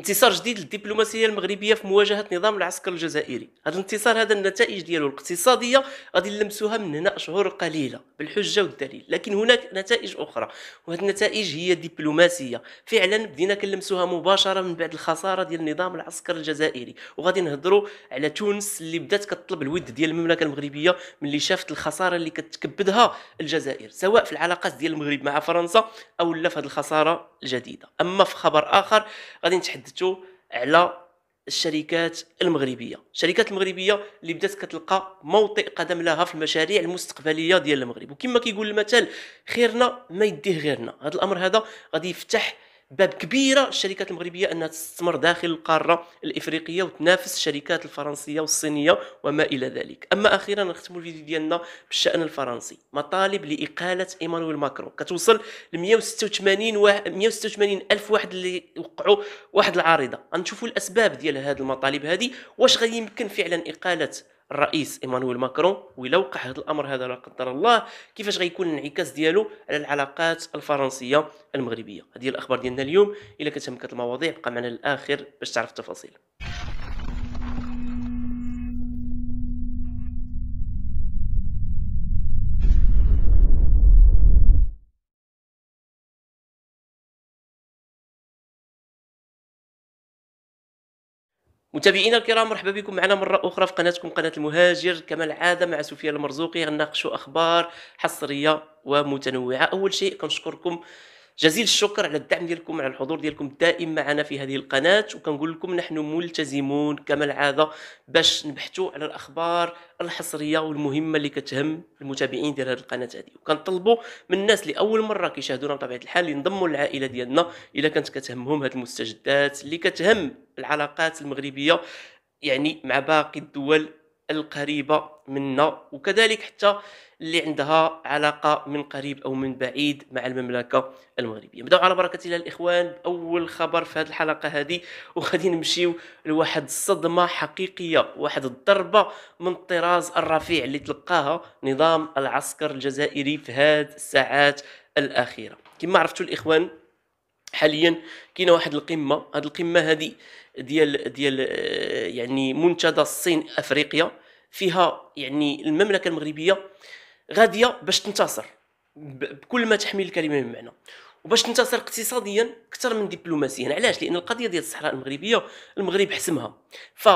انتصار جديد للدبلوماسيه المغربيه في مواجهه نظام العسكر الجزائري هذا الانتصار هذا النتائج ديالو الاقتصاديه غادي نلمسوها من هنا اشهر قليله بالحجه والدليل لكن هناك نتائج اخرى وهذه النتائج هي دبلوماسيه فعلا بدينا كنلمسوها مباشره من بعد الخساره ديال النظام العسكر الجزائري وغادي نهضروا على تونس اللي بدات كطلب الود ديال المملكه المغربيه ملي شافت الخساره اللي كتكبدها الجزائر سواء في العلاقات ديال المغرب مع فرنسا او لا في هذه الخساره الجديده اما في خبر اخر غادي نتحدث كنحدثوا على الشركات المغربيه الشركات المغربيه اللي بدات كتلقى موطئ قدم لها في المشاريع المستقبليه ديال المغرب وكما كيقول المثل خيرنا ما يديه غيرنا هذا الامر هذا غادي يفتح باب كبيره الشركات المغربيه انها تستثمر داخل القاره الافريقيه وتنافس الشركات الفرنسيه والصينيه وما الى ذلك اما اخيرا نختم الفيديو ديالنا بالشان الفرنسي مطالب لاقاله ايمانويل ماكرون كتوصل ل 186 و... 186 الف واحد اللي وقعوا واحد العارضه غنشوفوا الاسباب ديال هذه المطالب هذه واش غيمكن فعلا اقاله الرئيس ايمانويل ماكرون ولا وقع هذا الامر هذا لا قدر الله كيفاش غيكون الانعكاس ديالو على العلاقات الفرنسيه المغربيه هذه الاخبار ديالنا اليوم الا كتهمك المواضيع بقى معنا للاخر باش تعرف التفاصيل متابعينا الكرام مرحبا بكم معنا مره اخرى في قناتكم قناه المهاجر كما العاده مع سفيان المرزوقي غنناقشوا اخبار حصريه ومتنوعه اول شيء كنشكركم جزيل الشكر على الدعم ديالكم على الحضور ديالكم الدائم معنا في هذه القناه وكنقول لكم نحن ملتزمون كما العاده باش نبحثوا على الاخبار الحصريه والمهمه اللي كتهم المتابعين ديال هذه القناه هذه وكنطلبوا من الناس اللي اول مره كيشاهدونا بطبيعه الحال ينضموا للعائله ديالنا الا كانت كتهمهم هذه المستجدات اللي كتهم العلاقات المغربيه يعني مع باقي الدول القريبه منا وكذلك حتى اللي عندها علاقه من قريب او من بعيد مع المملكه المغربيه نبداو على بركه الله الاخوان باول خبر في هذه الحلقه هذه وغادي نمشيو لواحد الصدمه حقيقيه واحد الضربه من الطراز الرفيع اللي تلقاها نظام العسكر الجزائري في هذه الساعات الاخيره كما عرفتوا الاخوان حاليا كاينه واحد القمه هذه القمه هذه ديال ديال يعني منتدى الصين افريقيا فيها يعني المملكه المغربيه غاديه باش تنتصر بكل ما تحمل الكلمه من معنى وباش تنتصر اقتصاديا اكثر من دبلوماسيا علاش لان القضيه ديال الصحراء المغربيه المغرب حسمها ف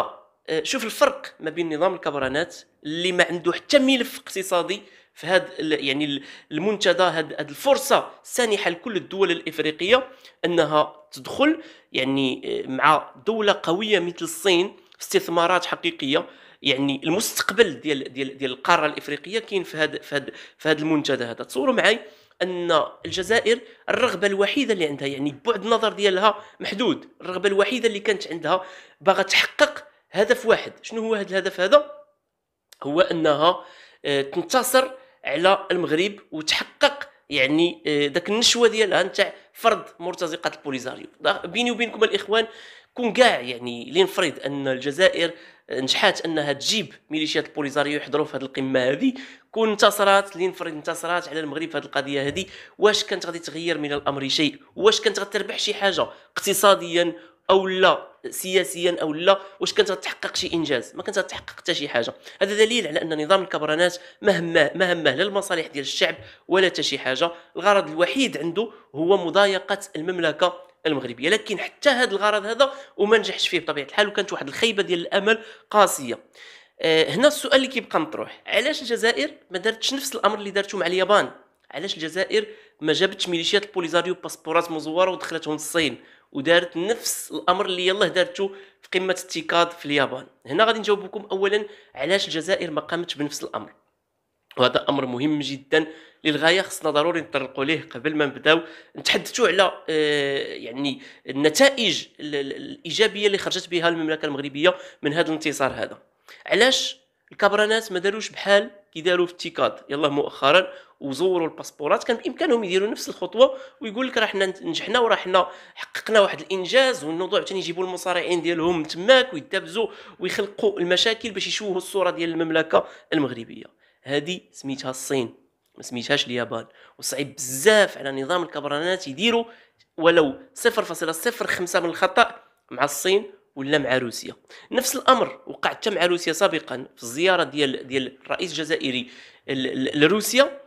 آه، شوف الفرق ما بين نظام الكبرانات اللي ما عنده حتى ملف اقتصادي في هذا يعني المنتدى هذه الفرصه سانحه لكل الدول الافريقيه انها تدخل يعني آه، مع دوله قويه مثل الصين استثمارات حقيقيه يعني المستقبل ديال ديال ديال القاره الافريقيه كاين في هذا في هذا في هذا المنتدى هذا تصوروا معي ان الجزائر الرغبه الوحيده اللي عندها يعني بعد النظر ديالها محدود الرغبه الوحيده اللي كانت عندها باغا تحقق هدف واحد شنو هو هذا الهدف هذا هو انها آه، تنتصر على المغرب وتحقق يعني ذاك آه، النشوه ديالها نتاع فرض مرتزقه البوليزاريو بيني وبينكم الاخوان كون كاع يعني لنفرض ان الجزائر نجحات انها تجيب ميليشيات البوليزاريو يحضروا في هذه القمه هذه كون انتصرات لينفرد انتصرات على المغرب في هذه القضيه هذه واش كانت غادي تغير من الامر شيء واش كانت غتربح شي حاجه اقتصاديا او لا سياسيا او لا واش كانت غتحقق شي انجاز ما كانت غتحقق حتى شي حاجه هذا دليل على ان نظام الكبرانات مهما مهما لا المصالح ديال الشعب ولا حتى شي حاجه الغرض الوحيد عنده هو مضايقه المملكه المغربيه لكن حتى هذا الغرض هذا وما نجحش فيه بطبيعه الحال وكانت واحد الخيبه ديال الامل قاسيه آه، هنا السؤال اللي كيبقى مطروح علاش الجزائر ما دارتش نفس الامر اللي دارته مع اليابان علاش الجزائر ما جابتش ميليشيات البوليزاريو باسبورات مزوره ودخلتهم الصين ودارت نفس الامر اللي يلاه دارته في قمه التيكاد في اليابان هنا غادي نجاوبكم اولا علاش الجزائر ما قامتش بنفس الامر وهذا امر مهم جدا للغايه خصنا ضروري نطرقوا ليه قبل ما نبداو نتحدثوا على آه، يعني النتائج الايجابيه اللي خرجت بها المملكه المغربيه من هذا الانتصار هذا علاش الكبرانات ما داروش بحال كيداروا في التيكاد يلا مؤخرا وزوروا الباسبورات كان بامكانهم يديروا نفس الخطوه ويقول لك راه حنا نجحنا وراه حنا حققنا واحد الانجاز والموضوع ثاني يجيبوا المصارعين ديالهم تماك ويتبزوا ويخلقوا المشاكل باش يشوهوا الصوره ديال المملكه المغربيه هذه سميتها الصين ما سميتهاش اليابان وصعيب بزاف على نظام الكبرانات يديروا ولو 0.05 من الخطا مع الصين ولا مع روسيا نفس الامر وقع حتى مع روسيا سابقا في الزياره ديال ديال الرئيس الجزائري لروسيا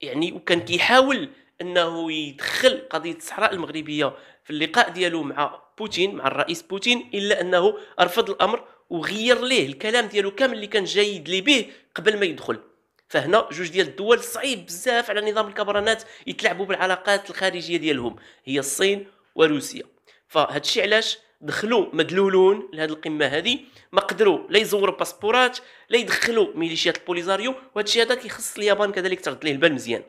يعني وكان كيحاول انه يدخل قضيه الصحراء المغربيه في اللقاء ديالو مع بوتين مع الرئيس بوتين الا انه رفض الامر وغير ليه الكلام ديالو كامل اللي كان جيد لي به قبل ما يدخل فهنا جوج ديال الدول صعيب بزاف على نظام الكبرانات يتلعبوا بالعلاقات الخارجيه ديالهم هي الصين وروسيا فهادشي علاش دخلوا مدلولون لهذه القمه هذه ما قدروا لا يزوروا باسبورات لا يدخلوا ميليشيات البوليزاريو وهادشي هذا كيخص اليابان كذلك ترد ليه البال مزيان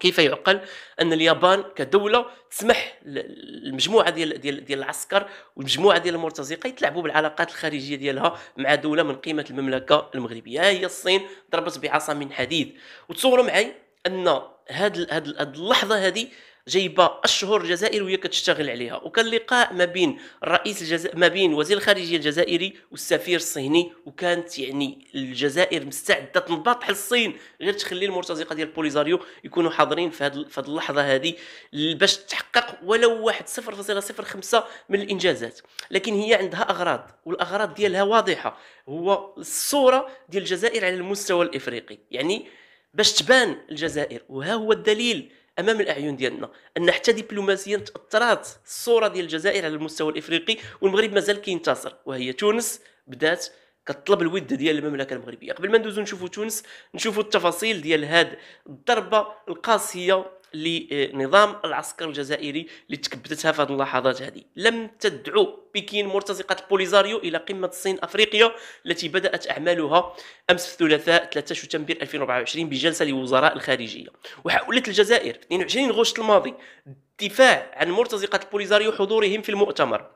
كيف يعقل ان اليابان كدوله تسمح للمجموعه ديال ديال ديال العسكر والمجموعه ديال المرتزقه يتلعبوا بالعلاقات الخارجيه ديالها مع دوله من قيمه المملكه المغربيه هي الصين ضربت بعصا من حديد وتصوروا معي ان هاد هاد اللحظه هذه جايبه اشهر الجزائر كتشتغل عليها وكان لقاء ما بين الرئيس الجزا... ما بين وزير الخارجيه الجزائري والسفير الصيني وكانت يعني الجزائر مستعده تنباط بحال الصين غير تخلي المرتزقه ديال بوليزاريو يكونوا حاضرين في هذه هاد... اللحظه هذه باش تحقق ولو واحد 0.05 من الانجازات لكن هي عندها اغراض والاغراض ديالها واضحه هو الصوره ديال الجزائر على المستوى الافريقي يعني باش تبان الجزائر وها هو الدليل امام الاعين ديالنا ان حتى دبلوماسيا تاثرات الصوره ديال الجزائر على المستوى الافريقي والمغرب مازال كينتصر وهي تونس بدات كطلب الود ديال المملكه المغربيه قبل ما ندوزو نشوفو تونس نشوفو التفاصيل ديال هاد الضربه القاسيه لنظام العسكر الجزائري اللي تكبدتها في هذه اللحظات هذه لم تدعو بكين مرتزقة البوليزاريو إلى قمة الصين أفريقيا التي بدأت أعمالها أمس في الثلاثاء 3 شتنبر 2024 بجلسة لوزراء الخارجية وحاولت الجزائر 22 غشت الماضي الدفاع عن مرتزقة البوليزاريو حضورهم في المؤتمر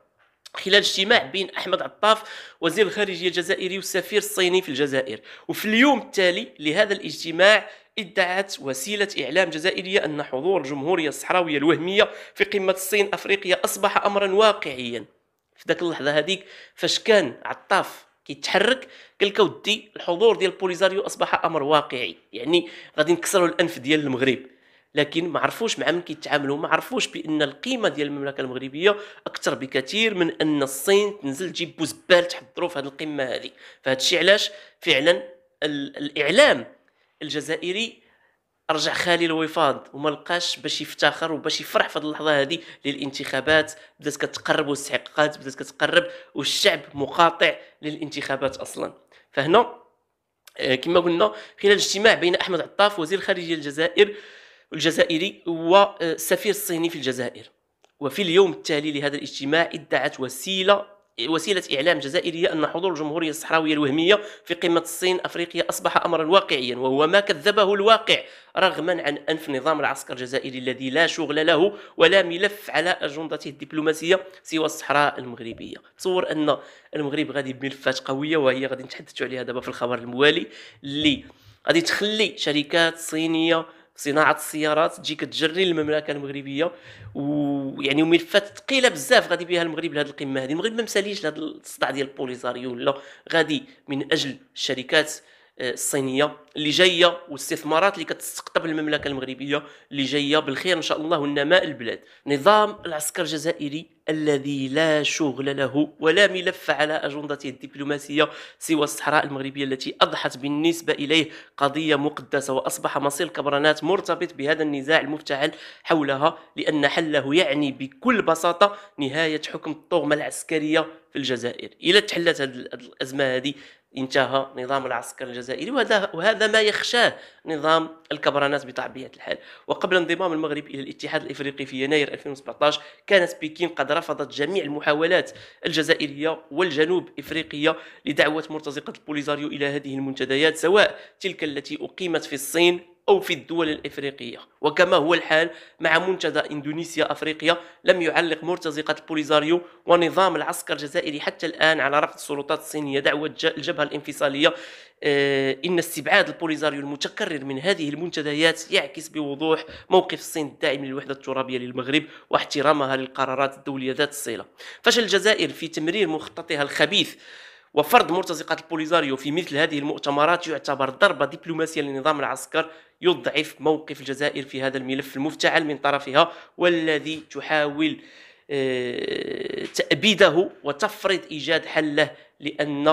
خلال اجتماع بين احمد عطاف وزير الخارجيه الجزائري والسفير الصيني في الجزائر وفي اليوم التالي لهذا الاجتماع ادعت وسيلة إعلام جزائرية أن حضور الجمهورية الصحراوية الوهمية في قمة الصين أفريقيا أصبح أمرا واقعيا في ذاك اللحظة هذيك فاش كان عطاف كيتحرك لك ودي الحضور ديال بوليزاريو أصبح أمر واقعي يعني غادي نكسروا الأنف ديال المغرب لكن ما عرفوش مع من كيتعاملوا ما عرفوش بان القيمه ديال المملكه المغربيه اكثر بكثير من ان الصين تنزل تجيب بوزبال تحضروا في هذه القمه هذه فهذا الشيء علاش فعلا الاعلام الجزائري رجع خالي الوفاض وما لقاش باش يفتخر وباش يفرح في هذه اللحظه هذه للانتخابات بدات كتقرب والاستحقاقات بدات كتقرب والشعب مقاطع للانتخابات اصلا فهنا آه، كما قلنا خلال اجتماع بين احمد عطاف وزير خارجيه الجزائر الجزائري والسفير آه، الصيني في الجزائر وفي اليوم التالي لهذا الاجتماع ادعت وسيله وسيله اعلام جزائريه ان حضور الجمهوريه الصحراويه الوهميه في قمه الصين افريقيا اصبح امرا واقعيا وهو ما كذبه الواقع رغما عن انف نظام العسكر الجزائري الذي لا شغل له ولا ملف على اجندته الدبلوماسيه سوى الصحراء المغربيه تصور ان المغرب غادي بملفات قويه وهي غادي نتحدثوا عليها دابا في الخبر الموالي اللي غادي تخلي شركات صينيه صناعه السيارات تجي كتجري المملكه المغربيه ويعني وملفات ثقيله بزاف غادي بها المغرب لهذه القمه هذه المغرب ما مساليش لهذا الصداع ديال البوليزاريو لا غادي من اجل الشركات الصينيه اللي جايه والاستثمارات اللي كتستقطب المملكه المغربيه اللي جايه بالخير ان شاء الله والنماء البلاد نظام العسكر الجزائري الذي لا شغل له ولا ملف على اجندته الدبلوماسيه سوى الصحراء المغربيه التي اضحت بالنسبه اليه قضيه مقدسه واصبح مصير الكبرانات مرتبط بهذا النزاع المفتعل حولها لان حله يعني بكل بساطه نهايه حكم الطغمه العسكريه في الجزائر الى تحلت هذه الازمه هذه انتهى نظام العسكر الجزائري وهذا وهذا ما يخشاه نظام الكبرانات بطبيعه الحال وقبل انضمام المغرب الى الاتحاد الافريقي في يناير 2017 كانت بكين قد رفضت جميع المحاولات الجزائريه والجنوب افريقيه لدعوه مرتزقه البوليزاريو الى هذه المنتديات سواء تلك التي اقيمت في الصين أو في الدول الإفريقية وكما هو الحال مع منتدى إندونيسيا أفريقيا لم يعلق مرتزقة البوليزاريو ونظام العسكر الجزائري حتى الآن على رفض السلطات الصينية دعوة الجبهة الانفصالية آه، إن استبعاد البوليزاريو المتكرر من هذه المنتديات يعكس بوضوح موقف الصين الداعم للوحدة الترابية للمغرب واحترامها للقرارات الدولية ذات الصلة فشل الجزائر في تمرير مخططها الخبيث وفرض مرتزقة البوليزاريو في مثل هذه المؤتمرات يعتبر ضربة دبلوماسية للنظام العسكر يضعف موقف الجزائر في هذا الملف المفتعل من طرفها والذي تحاول آه، تأبيده وتفرض إيجاد حل له لأن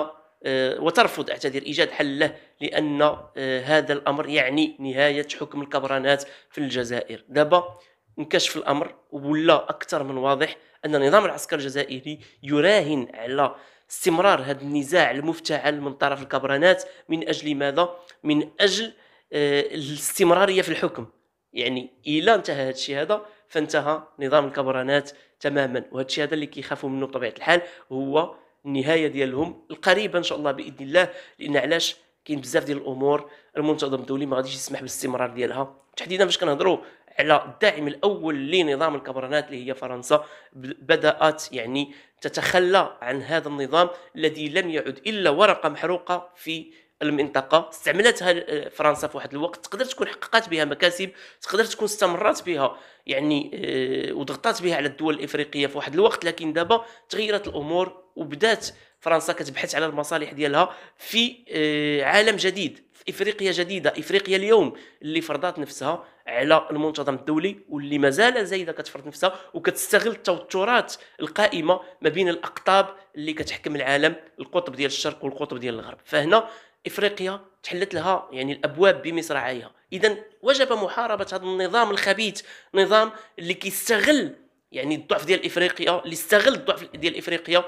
آه، وترفض اعتذر ايجاد حل له لان آه، هذا الامر يعني نهايه حكم الكبرانات في الجزائر دابا انكشف الامر ولا اكثر من واضح ان النظام العسكري الجزائري يراهن على استمرار هذا النزاع المفتعل من طرف الكبرانات من اجل ماذا؟ من اجل آه، الاستمراريه في الحكم يعني الى انتهى هذا الشيء هذا فانتهى نظام الكبرانات تماما وهذا الشيء هذا اللي كيخافوا منه بطبيعه الحال هو النهايه ديالهم القريبه ان شاء الله باذن الله لان علاش كاين بزاف ديال الامور المنتظم الدولي ما غاديش يسمح بالاستمرار ديالها تحديدا فاش كنهضروا على الداعم الاول لنظام الكبرانات اللي هي فرنسا بدات يعني تتخلى عن هذا النظام الذي لم يعد الا ورقه محروقه في المنطقه استعملتها آه، فرنسا في واحد الوقت تقدر تكون حققت بها مكاسب تقدر تكون استمرت بها يعني آه، وضغطات بها على الدول الافريقيه في واحد الوقت لكن دابا تغيرت الامور وبدات فرنسا كتبحث على المصالح ديالها في آه، عالم جديد في افريقيا جديده افريقيا اليوم اللي فرضت نفسها على المنتظم الدولي واللي مازال زايده كتفرض نفسها وكتستغل التوترات القائمه ما بين الاقطاب اللي كتحكم العالم القطب ديال الشرق والقطب ديال الغرب فهنا افريقيا تحلت لها يعني الابواب بمصراعيها اذا وجب محاربه هذا النظام الخبيث نظام اللي كيستغل يعني الضعف ديال افريقيا اللي استغل الضعف ديال افريقيا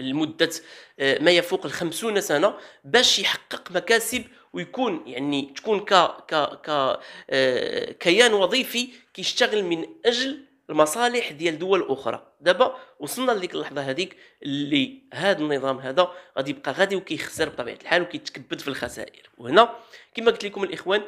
لمده آه، ما يفوق ال 50 سنه باش يحقق مكاسب ويكون يعني تكون ك ك ك آه، كيان وظيفي كيشتغل من اجل المصالح ديال دول اخرى دابا وصلنا لديك اللحظه هذيك اللي هذا النظام هذا غادي يبقى غادي وكيخسر بطبيعه الحال وكيتكبد في الخسائر وهنا كما قلت لكم الاخوان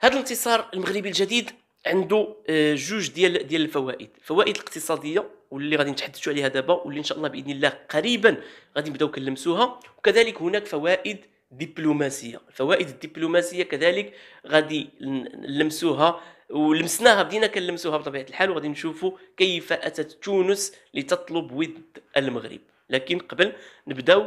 هذا الانتصار المغربي الجديد عنده آه، جوج ديال ديال الفوائد الفوائد الاقتصاديه واللي غادي نتحدثوا عليها دابا واللي ان شاء الله باذن الله قريبا غادي نبداو كنلمسوها وكذلك هناك فوائد دبلوماسيه الفوائد الدبلوماسيه كذلك غادي نلمسوها ولمسناها بدينا كنلمسوها بطبيعه الحال وغادي نشوفوا كيف اتت تونس لتطلب ود المغرب لكن قبل نبداو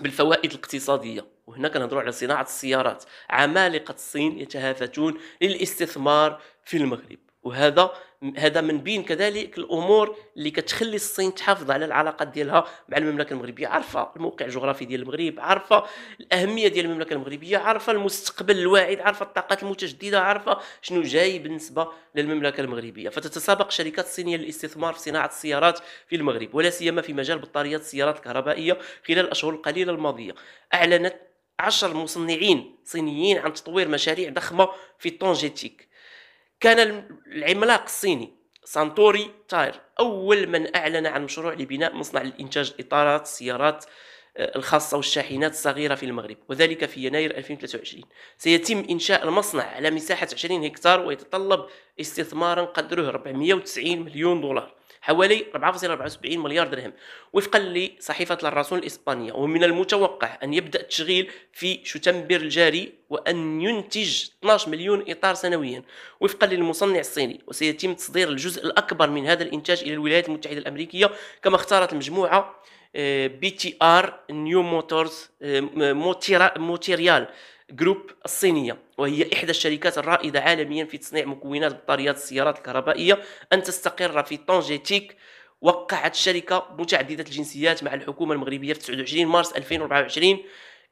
بالفوائد الاقتصاديه وهنا كنهضروا على صناعه السيارات عمالقه الصين يتهافتون للاستثمار في المغرب وهذا هذا من بين كذلك الامور اللي كتخلي الصين تحافظ على العلاقات ديالها مع المملكه المغربيه عارفه الموقع الجغرافي ديال المغرب عارفه الاهميه ديال المملكه المغربيه عارفه المستقبل الواعد عارفه الطاقات المتجدده عارفه شنو جاي بالنسبه للمملكه المغربيه فتتسابق الشركات الصينيه للاستثمار في صناعه السيارات في المغرب ولا سيما في مجال بطاريات السيارات الكهربائيه خلال الاشهر القليله الماضيه اعلنت عشر مصنعين صينيين عن تطوير مشاريع ضخمه في الطونجيتيك كان العملاق الصيني سانتوري تاير أول من أعلن عن مشروع لبناء مصنع لإنتاج اطارات السيارات آه، الخاصة والشاحنات الصغيرة في المغرب وذلك في يناير 2023 سيتم إنشاء المصنع على مساحة 20 هكتار ويتطلب استثمارا قدره 490 مليون دولار حوالي 4.74 مليار درهم وفقا لصحيفة الرسول الإسبانية ومن المتوقع أن يبدأ التشغيل في شتنبر الجاري وأن ينتج 12 مليون إطار سنويا وفقا للمصنع الصيني وسيتم تصدير الجزء الأكبر من هذا الإنتاج إلى الولايات المتحدة الأمريكية كما اختارت المجموعة بي تي ار نيو موتورز موتيريال جروب الصينية وهي إحدى الشركات الرائدة عالميا في تصنيع مكونات بطاريات السيارات الكهربائية أن تستقر في طنجتيك وقعت شركة متعددة الجنسيات مع الحكومة المغربية في 29 مارس 2024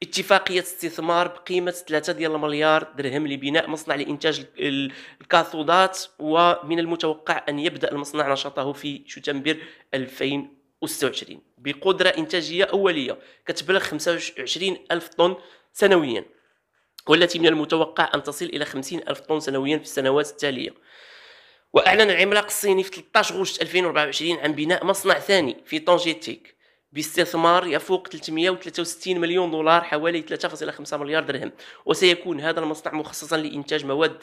اتفاقية استثمار بقيمة 3 ديال المليار درهم لبناء مصنع لإنتاج الكاثودات ومن المتوقع أن يبدأ المصنع نشاطه في شتنبر 2026 بقدرة إنتاجية أولية كتبلغ 25 ألف طن سنوياً والتي من المتوقع أن تصل إلى 50 ألف طن سنويا في السنوات التالية وأعلن العملاق الصيني في 13 غشت 2024 عن بناء مصنع ثاني في طنجيتيك باستثمار يفوق 363 مليون دولار حوالي 3.5 مليار درهم وسيكون هذا المصنع مخصصا لإنتاج مواد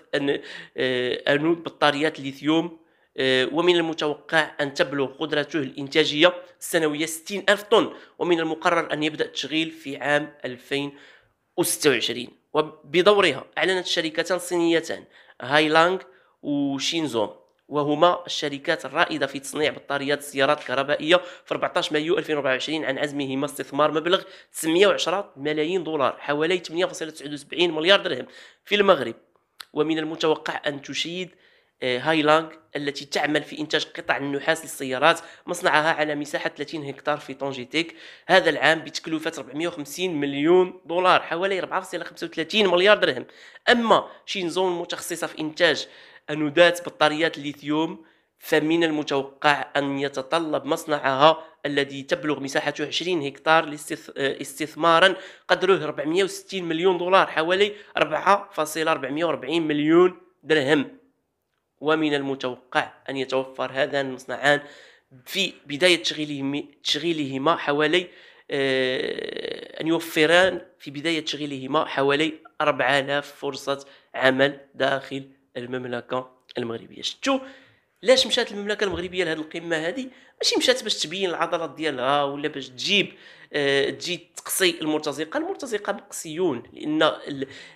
آه، أنود بطاريات الليثيوم آه، ومن المتوقع أن تبلغ قدرته الإنتاجية السنوية 60 ألف طن ومن المقرر أن يبدأ التشغيل في عام 2026 وبدورها أعلنت الشركتان الصينيتان هايلانغ وشينزون وهما الشركات الرائدة في تصنيع بطاريات السيارات الكهربائية في 14 مايو 2024 عن عزمهما استثمار مبلغ 910 ملايين دولار حوالي 8.79 مليار درهم في المغرب ومن المتوقع أن تشيد آه، هايلانغ التي تعمل في إنتاج قطع النحاس للسيارات مصنعها على مساحة 30 هكتار في تيك هذا العام بتكلفة 450 مليون دولار حوالي 4.35 مليار درهم أما شينزون متخصصة في إنتاج أنودات بطاريات الليثيوم فمن المتوقع أن يتطلب مصنعها الذي تبلغ مساحته 20 هكتار آه، استثمارا قدره 460 مليون دولار حوالي 4.440 مليون درهم ومن المتوقع أن يتوفر هذان المصنعان في بداية تشغيلهم تشغيلهما حوالي آه، أن يوفران في بداية تشغيلهما حوالي 4000 فرصة عمل داخل المملكة المغربية شتو لاش مشات المملكه المغربيه لهذه القمه هذه ماشي مشات باش تبين العضلات ديالها ولا باش تجيب آه، تجي تقصي المرتزقه المرتزقه مقصيون لان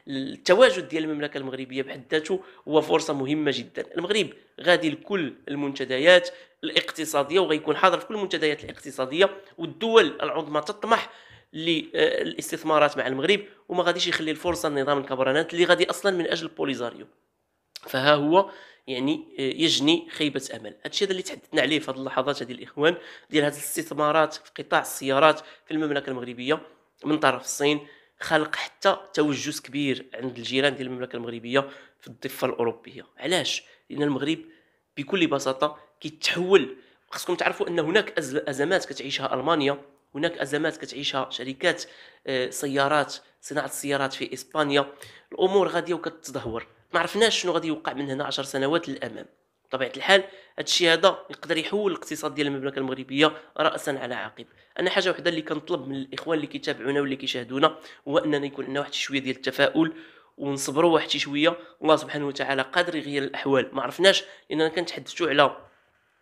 التواجد ديال المملكه المغربيه بحد ذاته هو فرصه مهمه جدا المغرب غادي لكل المنتديات الاقتصاديه وغيكون حاضر في كل المنتديات الاقتصاديه والدول العظمى تطمح للاستثمارات مع المغرب وما غاديش يخلي الفرصه لنظام الكبرانات اللي غادي اصلا من اجل البوليزاريو فها هو يعني آه، يجني خيبه امل هادشي هذا اللي تحدثنا عليه في هذه اللحظات هذه الاخوان ديال هذه الاستثمارات في قطاع السيارات في المملكه المغربيه من طرف الصين خلق حتى توجس كبير عند الجيران ديال المملكه المغربيه في الضفه الاوروبيه علاش لان المغرب بكل بساطه كيتحول خصكم تعرفوا ان هناك ازمات كتعيشها المانيا هناك ازمات كتعيشها شركات آه، سيارات صناعه السيارات في اسبانيا الامور غاديه وكتدهور ما عرفناش شنو غادي يوقع من هنا 10 سنوات للامام بطبيعه الحال هذا الشيء هذا يقدر يحول الاقتصاد ديال المملكه المغربيه راسا على عقب انا حاجه وحده اللي كنطلب من الاخوان اللي كيتابعونا واللي كيشاهدونا هو اننا يكون عندنا واحد شويه ديال التفاؤل ونصبروا واحد شويه الله سبحانه وتعالى قادر يغير الاحوال ما عرفناش لاننا كنتحدثوا على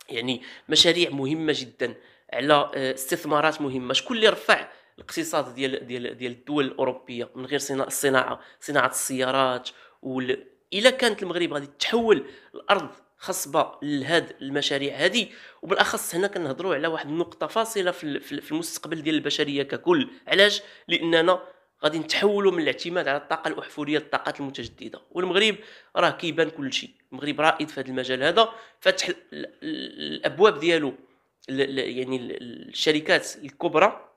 يعني مشاريع مهمه جدا على آه، استثمارات مهمه شكون اللي رفع الاقتصاد ديال ديال ديال الدول الاوروبيه من غير صناعه الصناعه صناعه السيارات وال الا كانت المغرب غادي تحول الارض خصبه لهاد المشاريع هذه وبالاخص هنا كنهضروا على واحد النقطه فاصله في المستقبل ديال البشريه ككل علاش لاننا غادي نتحولوا من الاعتماد على الطاقه الاحفوريه للطاقات المتجدده والمغرب راه كيبان كل شيء المغرب رائد في هذا المجال هذا فتح الابواب ديالو يعني الشركات الكبرى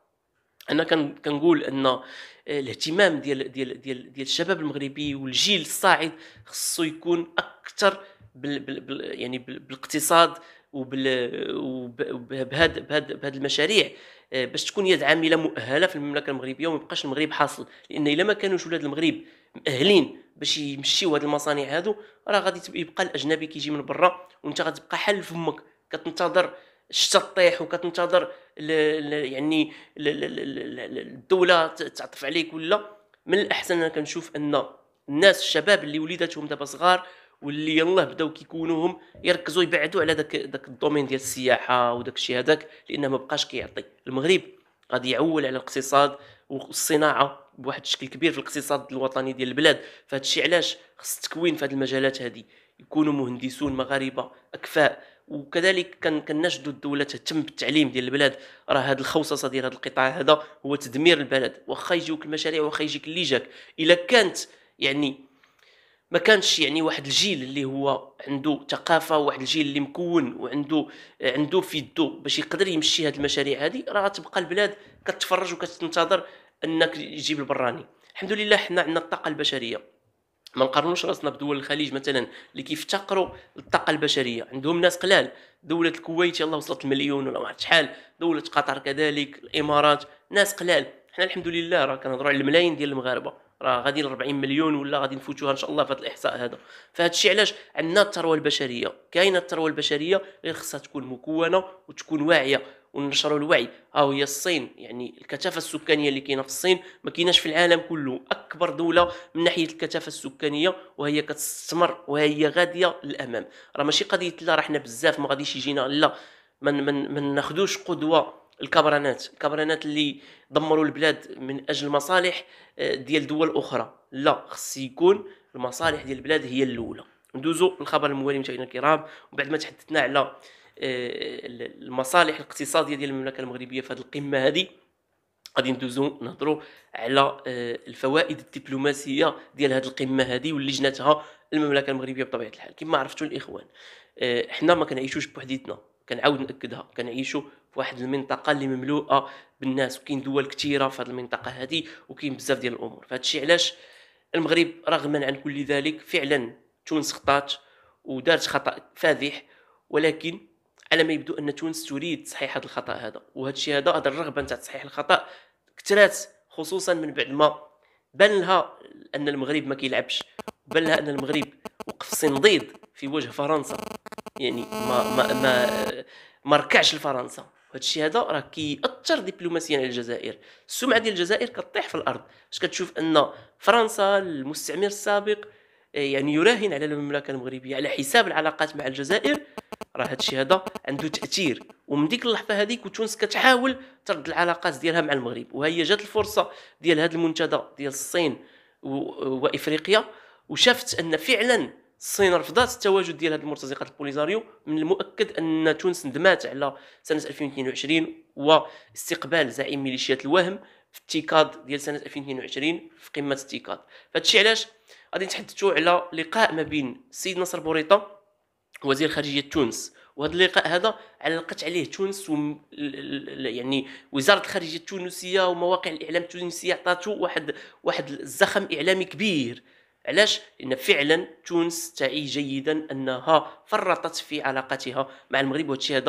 انا كنقول ان آه، الاهتمام ديال ديال ديال ديال الشباب المغربي والجيل الصاعد خصو يكون اكثر بال بال يعني بالاقتصاد وبال وبهاد بهاد بهاد المشاريع آه، باش تكون يد عامله مؤهله في المملكه المغربيه وما يبقاش المغرب حاصل لان الا ما كانوش ولاد المغرب مؤهلين باش يمشيو هاد المصانع هادو راه غادي يبقى الاجنبي كيجي من برا وانت غتبقى حل فمك كتنتظر الشتا طيح وكتنتظر يعني الدوله تعطف عليك ولا من الاحسن انا كنشوف ان الناس الشباب اللي وليداتهم دابا صغار واللي يلاه بداو كيكونوا هم يركزوا يبعدوا على داك داك الدومين ديال السياحه وداك الشيء هذاك لانه ما بقاش كيعطي المغرب غادي يعول على الاقتصاد والصناعه بواحد الشكل كبير في الاقتصاد الوطني ديال البلاد فهادشي علاش خص التكوين في هاد المجالات هذه يكونوا مهندسون مغاربه اكفاء وكذلك كان كنشدوا الدوله تهتم بالتعليم ديال البلاد راه هذه الخوصصه ديال هذا القطاع هذا هو تدمير البلد واخا يجيوك المشاريع واخا يجيك اللي جاك الا كانت يعني ما كانش يعني واحد الجيل اللي هو عنده ثقافه واحد الجيل اللي مكون وعنده عنده في يده باش يقدر يمشي هذه المشاريع هذه راه تبقى البلاد كتفرج وكتنتظر انك تجيب البراني الحمد لله حنا عندنا الطاقه البشريه ما نقارنوش راسنا بدول الخليج مثلا اللي كيفتقروا للطاقه البشريه عندهم ناس قلال دوله الكويت يلا وصلت مليون ولا ما عرفت شحال دوله قطر كذلك الامارات ناس قلال حنا الحمد لله راه كنهضروا على الملايين ديال المغاربه راه غادي 40 مليون ولا غادي نفوتوها ان شاء الله في هذا الاحصاء هذا فهاد الشيء علاش عندنا الثروه البشريه كاينه الثروه البشريه غير خصها تكون مكونه وتكون واعيه ونشروا الوعي ها هي الصين يعني الكثافه السكانيه اللي كاينه في الصين ما كايناش في العالم كله اكبر دوله من ناحيه الكثافه السكانيه وهي كتستثمر وهي غاديه للامام راه ماشي قضيه لا راه حنا بزاف ما غاديش يجينا لا ما من من ناخذوش قدوه الكبرانات الكبرانات اللي دمروا البلاد من اجل المصالح آه، ديال دول اخرى لا خص يكون المصالح ديال البلاد هي الاولى ندوزو للخبر الموالي متابعينا الكرام وبعد ما تحدثنا على آه، المصالح الاقتصاديه ديال المملكه المغربيه في هذه القمه هذه غادي ندوزو نهضروا على آه، الفوائد الدبلوماسيه ديال هذه القمه هذه ولجنتها المملكه المغربيه بطبيعه الحال كما عرفتوا الاخوان آه، حنا ما كنعيشوش بوحديتنا كنعاود ناكدها كنعيشوا في واحد المنطقه اللي مملوءه بالناس وكاين دول كثيره في هذه المنطقه هذه وكاين بزاف ديال الامور فهذا الشيء علاش المغرب رغما عن كل ذلك فعلا تونس خطات ودارت خطا فادح ولكن على ما يبدو ان تونس تريد تصحيح هذا الخطا هذا وهذا الشيء هذا هذه الرغبه نتاع تصحيح الخطا كثرات خصوصا من بعد ما بان لها ان المغرب ما كيلعبش بان لها ان المغرب وقف صنديد في وجه فرنسا يعني ما ما ما ما ركعش لفرنسا وهذا الشيء هذا راه كيأثر دبلوماسيا على الجزائر السمعه ديال الجزائر كطيح في الارض باش كتشوف ان فرنسا المستعمر السابق آه، يعني يراهن على المملكه المغربيه على حساب العلاقات مع الجزائر راه هذا الشيء هذا عنده تاثير ومن ديك اللحظه هذيك وتونس كتحاول ترد العلاقات ديالها مع المغرب وهي جات الفرصه ديال هذا المنتدى ديال الصين وافريقيا وشافت ان فعلا الصين رفضت التواجد ديال هذه المرتزقه البوليزاريو من المؤكد ان تونس ندمات على سنه 2022 واستقبال زعيم ميليشيات الوهم في التيكاد ديال سنه 2022 في قمه التيكاد فهادشي علاش غادي نتحدثوا على لقاء ما بين السيد نصر بوريطه وزير خارجيه تونس وهذا اللقاء هذا علقت عليه تونس و يعني وزاره الخارجيه التونسيه ومواقع الاعلام التونسيه عطاتو واحد واحد الزخم اعلامي كبير علاش لان فعلا تونس تعي جيدا انها فرطت في علاقتها مع المغرب وهادشي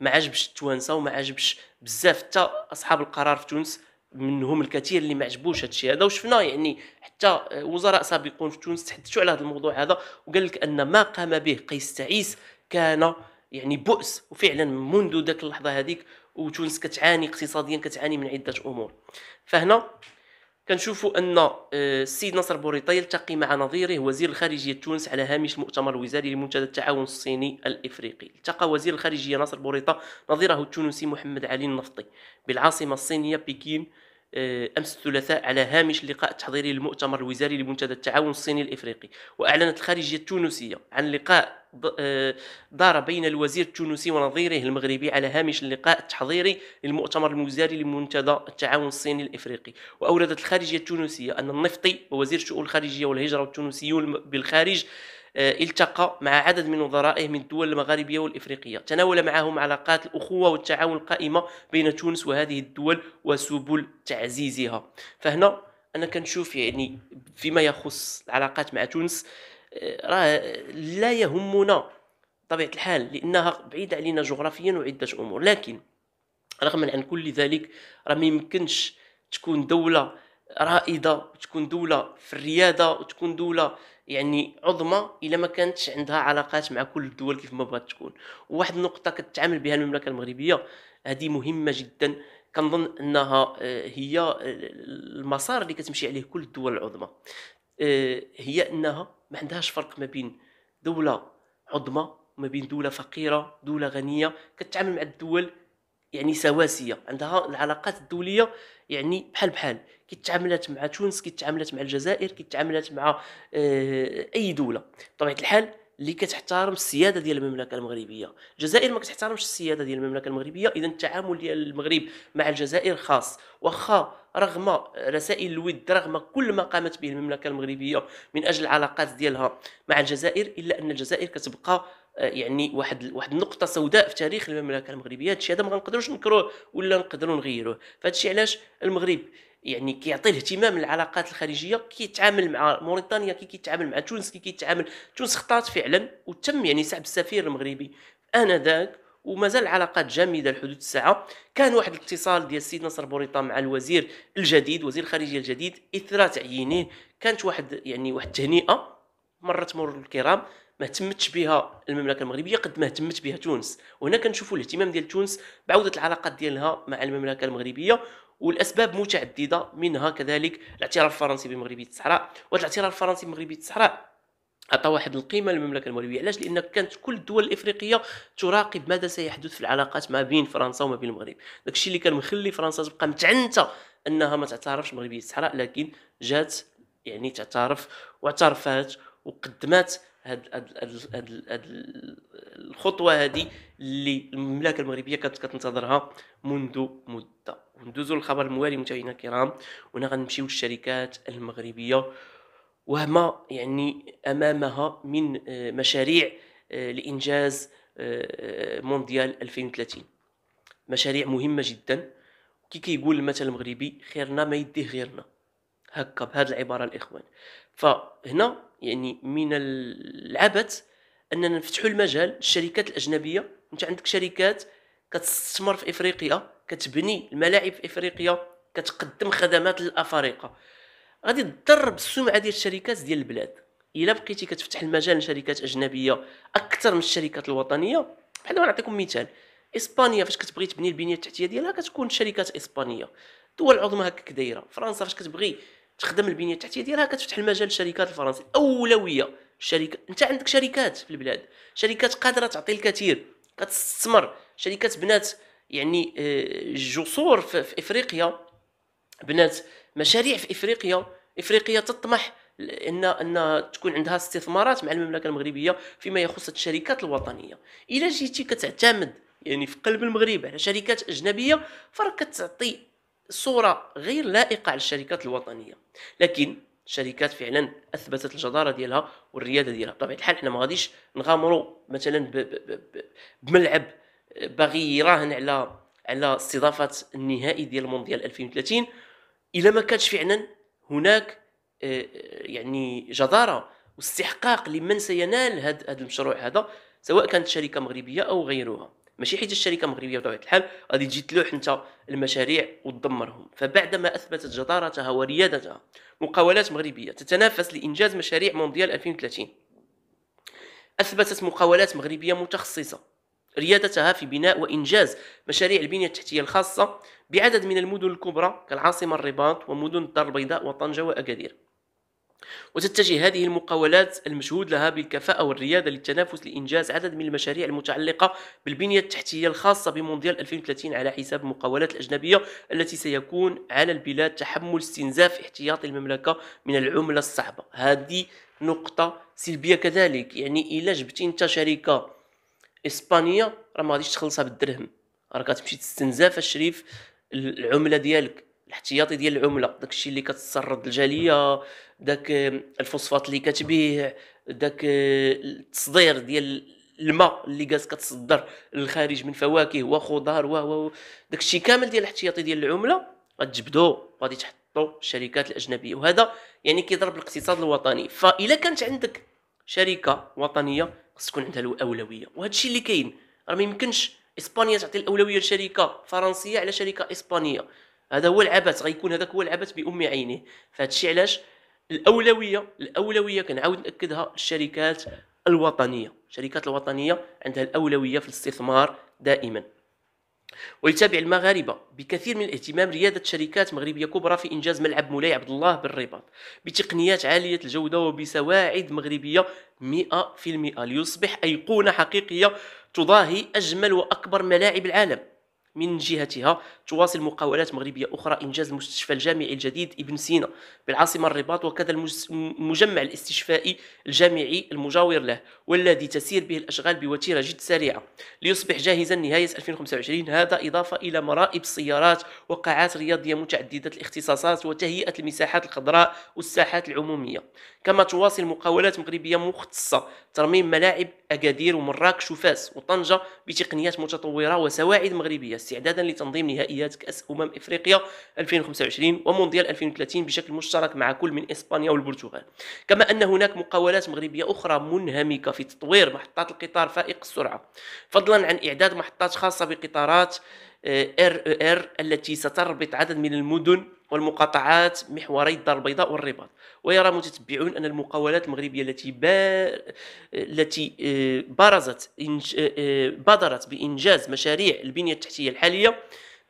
ما عجبش التوانسه وما عجبش بزاف حتى اصحاب القرار في تونس منهم الكثير اللي ما عجبوش هذا الشيء هذا وشفنا يعني حتى وزراء سابقون في تونس تحدثوا على هذا الموضوع هذا وقال لك ان ما قام به قيس تعيس كان يعني بؤس وفعلا منذ ذاك اللحظه هذيك وتونس كتعاني اقتصاديا كتعاني من عده امور فهنا كنشوفوا ان آه، السيد نصر بوريطه يلتقي مع نظيره وزير الخارجيه التونس على هامش المؤتمر الوزاري لمنتدى التعاون الصيني الافريقي التقى وزير الخارجيه نصر بوريطه نظيره التونسي محمد علي النفطي بالعاصمه الصينيه بكين آه، امس الثلاثاء على هامش اللقاء التحضيري للمؤتمر الوزاري لمنتدى التعاون الصيني الافريقي واعلنت الخارجيه التونسيه عن لقاء آه، دار بين الوزير التونسي ونظيره المغربي على هامش اللقاء التحضيري للمؤتمر الوزاري لمنتدى التعاون الصيني الافريقي واوردت الخارجيه التونسيه ان النفطي ووزير الشؤون الخارجيه والهجره والتونسيون بالخارج آه، التقى مع عدد من وزرائه من الدول المغاربية والإفريقية تناول معهم علاقات الأخوة والتعاون القائمة بين تونس وهذه الدول وسبل تعزيزها فهنا أنا كنشوف يعني فيما يخص العلاقات مع تونس آه، راه لا يهمنا طبيعة الحال لأنها بعيدة علينا جغرافيا وعدة أمور لكن رغم عن كل ذلك راه ما يمكنش تكون دولة رائدة وتكون دولة في الريادة وتكون دولة يعني عظمى الا ما كانتش عندها علاقات مع كل الدول كيف ما بغات تكون وواحد النقطه كتعامل بها المملكه المغربيه هذه مهمه جدا كنظن انها آه، هي آه، المسار اللي كتمشي عليه كل الدول العظمى آه، هي انها ما عندهاش فرق ما بين دوله عظمى وما بين دوله فقيره دوله غنيه كتعامل مع الدول يعني سواسيه عندها العلاقات الدوليه يعني بحال بحال كي تعاملات مع تونس كي تعاملات مع الجزائر كي تعاملات مع آه، اي دوله بطبيعه الحال اللي كتحترم السياده ديال المملكه المغربيه الجزائر ما كتحترمش السياده ديال المملكه المغربيه اذا التعامل ديال المغرب مع الجزائر خاص واخا رغم رسائل الود رغم كل ما قامت به المملكه المغربيه من اجل العلاقات ديالها مع الجزائر الا ان الجزائر كتبقى يعني واحد واحد النقطه سوداء في تاريخ المملكه المغربيه هادشي هذا ما غنقدروش نكروه ولا نقدروا نغيروه فهادشي علاش المغرب يعني كيعطي الاهتمام للعلاقات الخارجيه كيتعامل مع موريتانيا كي كيتعامل مع تونس كي كيتعامل تونس خطات فعلا وتم يعني سحب السفير المغربي انذاك ومازال العلاقات جامده لحدود الساعه كان واحد الاتصال ديال السيد نصر بوريطه مع الوزير الجديد وزير الخارجيه الجديد اثر تعيينه كانت واحد يعني واحد التهنئه مرات مرور الكرام ما اهتمتش بها المملكه المغربيه قد ما اهتمت بها تونس وهنا كنشوفوا الاهتمام ديال تونس بعوده العلاقات ديالها مع المملكه المغربيه والاسباب متعدده منها كذلك الاعتراف الفرنسي بمغربيه الصحراء وهذا الاعتراف الفرنسي بمغربيه الصحراء عطى واحد القيمه للمملكه المغربيه علاش لان كانت كل الدول الافريقيه تراقب ماذا سيحدث في العلاقات ما بين فرنسا وما بين المغرب داكشي اللي كان مخلي فرنسا تبقى متعنته انها ما تعترفش بمغربيه الصحراء لكن جات يعني تعترف واعترفات وقدمات هاد هاد هاد هاد الخطوه هذه اللي المملكه المغربيه كانت كتنتظرها منذ مده وندوزو للخبر الموالي متابعينا الكرام وهنا غنمشيو للشركات المغربيه وما يعني امامها من آه، مشاريع آه، لانجاز آه، مونديال 2030 مشاريع مهمه جدا كي كيقول المثل المغربي خيرنا ما يديه غيرنا هكا بهذه العباره الاخوان فهنا يعني من العبث اننا نفتحوا المجال للشركات الاجنبيه انت عندك شركات كتستثمر في افريقيا كتبني الملاعب في افريقيا كتقدم خدمات للافارقه غادي تضرب السمعه ديال الشركات ديال البلاد الا بقيتي كتفتح المجال لشركات اجنبيه اكثر من الشركات الوطنيه بحال نعطيكم مثال اسبانيا فاش كتبغي تبني البنيه التحتيه ديالها كتكون شركات اسبانيه دول عظمى هكاك دايره فرنسا فاش كتبغي تخدم البنيه التحتيه ديالها كتفتح المجال للشركات الفرنسيه اولويه الشركه انت عندك شركات في البلاد شركات قادره تعطي الكثير كتستثمر شركات بنات يعني آه، جسور في افريقيا بنات مشاريع في افريقيا افريقيا تطمح ان ان تكون عندها استثمارات مع المملكه المغربيه فيما يخص الشركات الوطنيه الا جيتي كتعتمد يعني في قلب المغرب على شركات اجنبيه فراك كتعطي صوره غير لائقه على الشركات الوطنيه لكن شركات فعلا اثبتت الجداره ديالها والرياده ديالها بطبيعه الحال حنا ما غاديش نغامروا مثلا بملعب باغي يراهن على على استضافه النهائي ديال المونديال 2030 الا ما كانش فعلا هناك آه، آه، يعني جداره واستحقاق لمن سينال هذا المشروع هذا سواء كانت شركه مغربيه او غيرها ماشي حيت الشركه مغربيه بطبيعه الحال غادي تجي تلوح انت المشاريع وتدمرهم فبعدما اثبتت جدارتها وريادتها مقاولات مغربيه تتنافس لانجاز مشاريع مونديال 2030 اثبتت مقاولات مغربيه متخصصه ريادتها في بناء وانجاز مشاريع البنيه التحتيه الخاصه بعدد من المدن الكبرى كالعاصمه الرباط ومدن الدار البيضاء وطنجه واكادير وتتجه هذه المقاولات المشهود لها بالكفاءة والريادة للتنافس لإنجاز عدد من المشاريع المتعلقة بالبنية التحتية الخاصة بمونديال 2030 على حساب المقاولات الأجنبية التي سيكون على البلاد تحمل استنزاف احتياطي المملكة من العملة الصعبة هذه نقطة سلبية كذلك يعني إلا جبتي أنت شركة إسبانية راه ما غاديش تخلصها بالدرهم راه كتمشي تستنزف الشريف العملة ديالك الاحتياطي ديال العملة داكشي اللي كتسرد الجالية داك الفوسفات اللي كتبيع داك التصدير ديال الماء اللي جالس كتصدر للخارج من فواكه وخضار و و داك الشيء كامل ديال الاحتياطي ديال العمله غتجبدو غادي تحطو الشركات الاجنبيه وهذا يعني كيضرب الاقتصاد الوطني فاذا كانت عندك شركه وطنيه خص تكون عندها الاولويه وهذا الشيء اللي كاين راه ما يمكنش اسبانيا تعطي الاولويه لشركه فرنسيه على شركه اسبانيه هذا هو العبث غيكون هذاك هو العبث بام عينه فهادشي علاش الاولويه الاولويه كنعاود ناكدها الشركات الوطنيه الشركات الوطنيه عندها الاولويه في الاستثمار دائما ويتابع المغاربه بكثير من الاهتمام رياده شركات مغربيه كبرى في انجاز ملعب مولاي عبد الله بالرباط بتقنيات عاليه الجوده وبسواعد مغربيه 100% ليصبح ايقونه حقيقيه تضاهي اجمل واكبر ملاعب العالم من جهتها تواصل مقاولات مغربية أخرى إنجاز المستشفى الجامعي الجديد ابن سينا بالعاصمة الرباط وكذا المجمع الاستشفائي الجامعي المجاور له والذي تسير به الأشغال بوتيرة جد سريعة ليصبح جاهزا نهاية 2025 هذا إضافة إلى مرائب السيارات وقاعات رياضية متعددة الاختصاصات وتهيئة المساحات الخضراء والساحات العمومية كما تواصل مقاولات مغربية مختصة ترميم ملاعب اكادير ومراكش وفاس وطنجه بتقنيات متطوره وسواعد مغربيه استعدادا لتنظيم نهائيات كاس امم افريقيا 2025 ومونديال 2030 بشكل مشترك مع كل من اسبانيا والبرتغال كما ان هناك مقاولات مغربيه اخرى منهمكه في تطوير محطات القطار فائق السرعه فضلا عن اعداد محطات خاصه بقطارات ار آه، ار آه، التي ستربط عدد من المدن والمقاطعات محوري الدار البيضاء والرباط ويرى متتبعون ان المقاولات المغربيه التي با... التي آه، برزت إنج... بادرت بانجاز مشاريع البنيه التحتيه الحاليه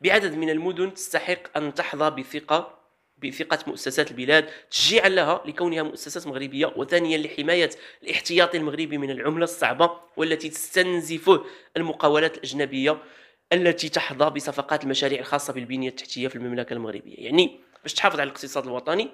بعدد من المدن تستحق ان تحظى بثقه بثقة مؤسسات البلاد تشجيعا لها لكونها مؤسسات مغربية وثانيا لحماية الاحتياطي المغربي من العملة الصعبة والتي تستنزفه المقاولات الأجنبية التي تحظى بصفقات المشاريع الخاصه بالبنيه التحتيه في المملكه المغربيه يعني باش تحافظ على الاقتصاد الوطني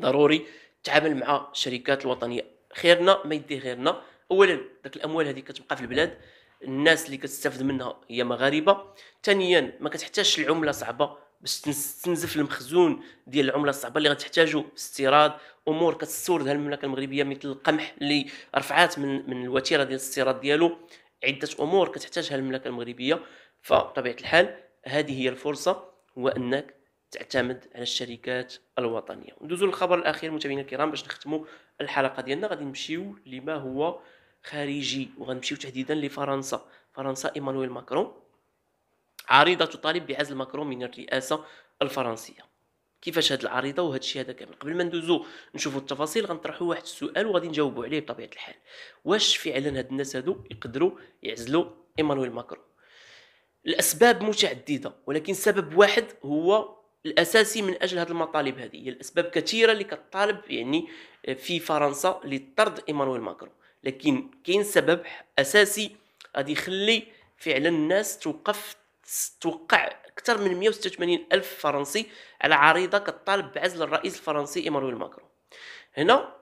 ضروري تعامل مع الشركات الوطنيه خيرنا ما يدي غيرنا اولا داك الاموال هذه كتبقى في البلاد الناس اللي كتستافد منها هي مغاربه ثانيا ما كتحتاجش العمله صعبه باش تنزف المخزون ديال العمله الصعبه اللي غتحتاجو استيراد امور كتستوردها المملكه المغربيه مثل القمح اللي رفعات من من الوتيره ديال الاستيراد ديالو عده امور كتحتاجها المملكه المغربيه فطبيعه الحال هذه هي الفرصه هو انك تعتمد على الشركات الوطنيه ندوزو للخبر الاخير متابعينا الكرام باش نختموا الحلقه ديالنا غادي نمشيو لما هو خارجي وغنمشيو تحديدا لفرنسا فرنسا ايمانويل ماكرون عريضه تطالب بعزل ماكرون من الرئاسه الفرنسيه كيفاش هاد العريضه وهاد الشيء هذا كامل قبل ما ندوزو نشوفوا التفاصيل غنطرحوا واحد السؤال وغادي نجاوبوا عليه بطبيعه الحال واش فعلا هاد الناس هادو يقدروا يعزلوا ايمانويل ماكرون الاسباب متعدده ولكن سبب واحد هو الاساسي من اجل هذه المطالب هذه هي الاسباب كثيره اللي كطالب يعني في فرنسا لطرد ايمانويل ماكرون لكن كاين سبب اساسي غادي يخلي فعلا الناس توقف توقع اكثر من 186 الف فرنسي على عريضه كطالب بعزل الرئيس الفرنسي ايمانويل ماكرون هنا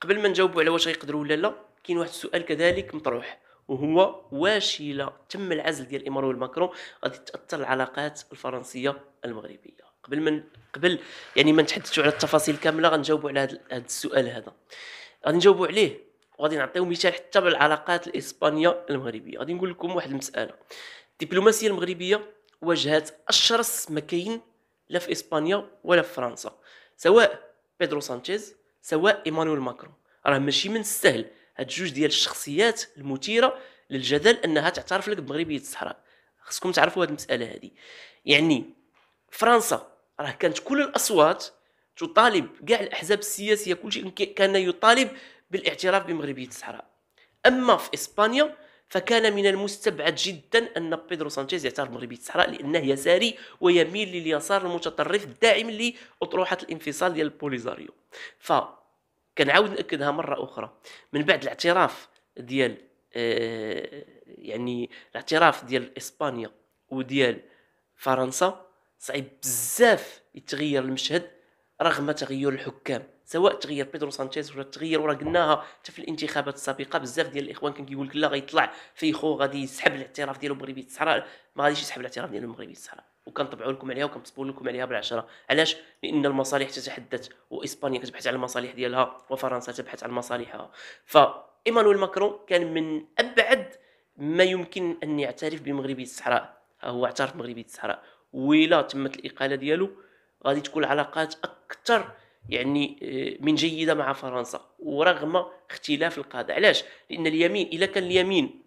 قبل ما نجاوبوا على واش غيقدروا ولا لا كاين واحد السؤال كذلك مطروح وهو واش الا تم العزل ديال ايمانويل ماكرون غادي تاثر العلاقات الفرنسيه المغربيه قبل من قبل يعني ما نتحدثوا على التفاصيل كامله غنجاوبوا على هذا السؤال هذا غادي نجاوبوا عليه وغادي نعطيو مثال حتى بالعلاقات الاسبانيه المغربيه غادي نقول لكم واحد المساله الدبلوماسيه المغربيه واجهات اشرس ما كاين لا في اسبانيا ولا في فرنسا سواء بيدرو سانشيز سواء ايمانويل ماكرون راه ماشي من السهل هاد جوج ديال الشخصيات المثيره للجدل انها تعترف لك بمغربيه الصحراء خصكم تعرفوا هاد المساله هذه يعني فرنسا راه كانت كل الاصوات تطالب كاع الاحزاب السياسيه كل شيء كان يطالب بالاعتراف بمغربيه الصحراء اما في اسبانيا فكان من المستبعد جدا أن بيدرو سانشيز يعترف بمغربية الصحراء لأنه يساري ويميل لليسار المتطرف الداعم لأطروحة الانفصال ديال البوليزاريو ف كنعاود ناكدها مره اخرى من بعد الاعتراف ديال آه، يعني الاعتراف ديال اسبانيا وديال فرنسا صعيب بزاف يتغير المشهد رغم تغير الحكام سواء تغير بيدرو سانشيز ولا تغير وراه قلناها حتى في الانتخابات السابقه بزاف ديال الاخوان كان كيقول لك لا غيطلع فيخو غادي يسحب الاعتراف ديالو المغربي الصحراء ما غاديش يسحب الاعتراف ديالو المغربي الصحراء وكنطبعوا لكم عليها وكنصبوا لكم عليها بالعشره علاش لان المصالح تتحدث واسبانيا كتبحث على المصالح ديالها وفرنسا تبحث على مصالحها ف ايمانويل ماكرون كان من ابعد ما يمكن ان يعترف بمغربي الصحراء هو اعترف بمغربيه الصحراء ولا تمت الاقاله ديالو غادي تكون العلاقات اكثر يعني آه، من جيده مع فرنسا ورغم اختلاف القاده علاش لان اليمين الا كان اليمين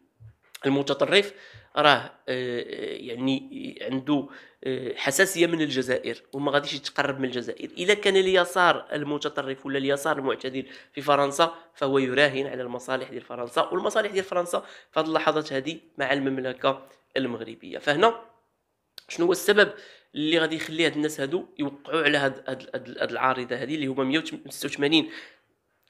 المتطرف راه آه، يعني عنده آه، حساسيه من الجزائر وما غاديش يتقرب من الجزائر الا كان اليسار المتطرف ولا اليسار المعتدل في فرنسا فهو يراهن على المصالح ديال فرنسا والمصالح ديال فرنسا في هذه اللحظات هذه مع المملكه المغربيه فهنا شنو هو السبب اللي غادي يخلي هاد الناس هادو يوقعوا على هاد هاد, هاد, هاد العارضه هادي اللي هما 186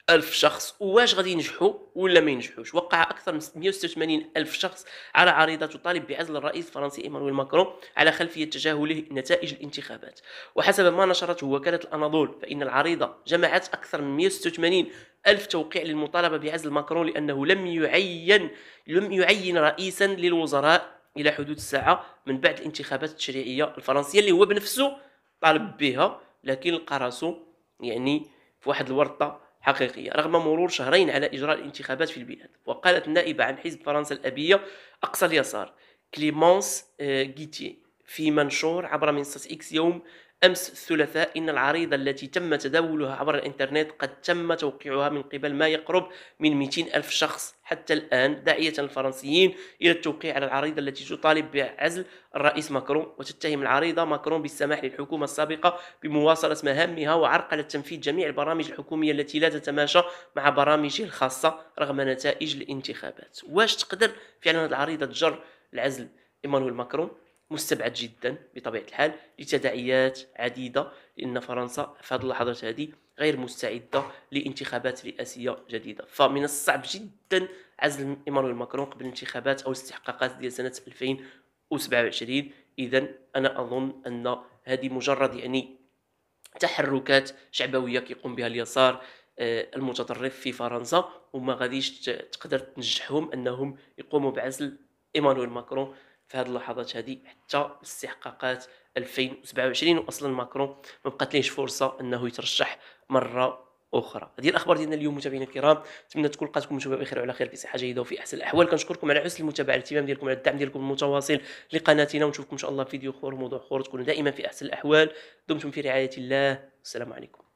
ألف شخص واش غادي ينجحوا ولا ما ينجحوش وقع أكثر من 186 ألف شخص على عريضة تطالب بعزل الرئيس الفرنسي إيمانويل ماكرون على خلفية تجاهله نتائج الانتخابات وحسب ما نشرته وكالة الأناضول فإن العريضة جمعت أكثر من 186 ألف توقيع للمطالبة بعزل ماكرون لأنه لم يعين لم يعين رئيسا للوزراء الى حدود الساعه من بعد الانتخابات التشريعيه الفرنسيه اللي هو بنفسه طالب بها لكن لقى راسو يعني في واحد الورطه حقيقيه رغم مرور شهرين على اجراء الانتخابات في البلاد وقالت النائبه عن حزب فرنسا الابيه اقصى اليسار كليمونس آه، غيتي في منشور عبر منصه اكس يوم أمس الثلاثاء إن العريضة التي تم تداولها عبر الإنترنت قد تم توقيعها من قبل ما يقرب من 200 ألف شخص حتى الآن داعية الفرنسيين إلى التوقيع على العريضة التي تطالب بعزل الرئيس ماكرون وتتهم العريضة ماكرون بالسماح للحكومة السابقة بمواصلة مهامها وعرقلة تنفيذ جميع البرامج الحكومية التي لا تتماشى مع برامجه الخاصة رغم نتائج الانتخابات واش تقدر فعلا هذه العريضة تجر العزل إيمانويل ماكرون مستبعد جدا بطبيعه الحال لتداعيات عديده لان فرنسا في هذه اللحظات هذه غير مستعده لانتخابات رئاسيه جديده فمن الصعب جدا عزل ايمانويل ماكرون قبل الانتخابات او الاستحقاقات ديال سنه 2027 اذا انا اظن ان هذه مجرد يعني تحركات شعبويه كيقوم بها اليسار آه، المتطرف في فرنسا وما غاديش تقدر تنجحهم انهم يقوموا بعزل ايمانويل ماكرون في هذه اللحظات هذه حتى استحقاقات 2027 واصلا ماكرون ما بقات فرصه انه يترشح مره اخرى هذه الاخبار ديالنا اليوم متابعينا الكرام نتمنى تكون لقاتكم متابعين بخير وعلى خير في صحه جيده وفي احسن الاحوال كنشكركم على حسن المتابعه الاهتمام ديالكم على الدعم ديالكم المتواصل لقناتنا ونشوفكم ان شاء الله في فيديو اخر وموضوع اخر تكونوا دائما في احسن الاحوال دمتم في رعايه الله والسلام عليكم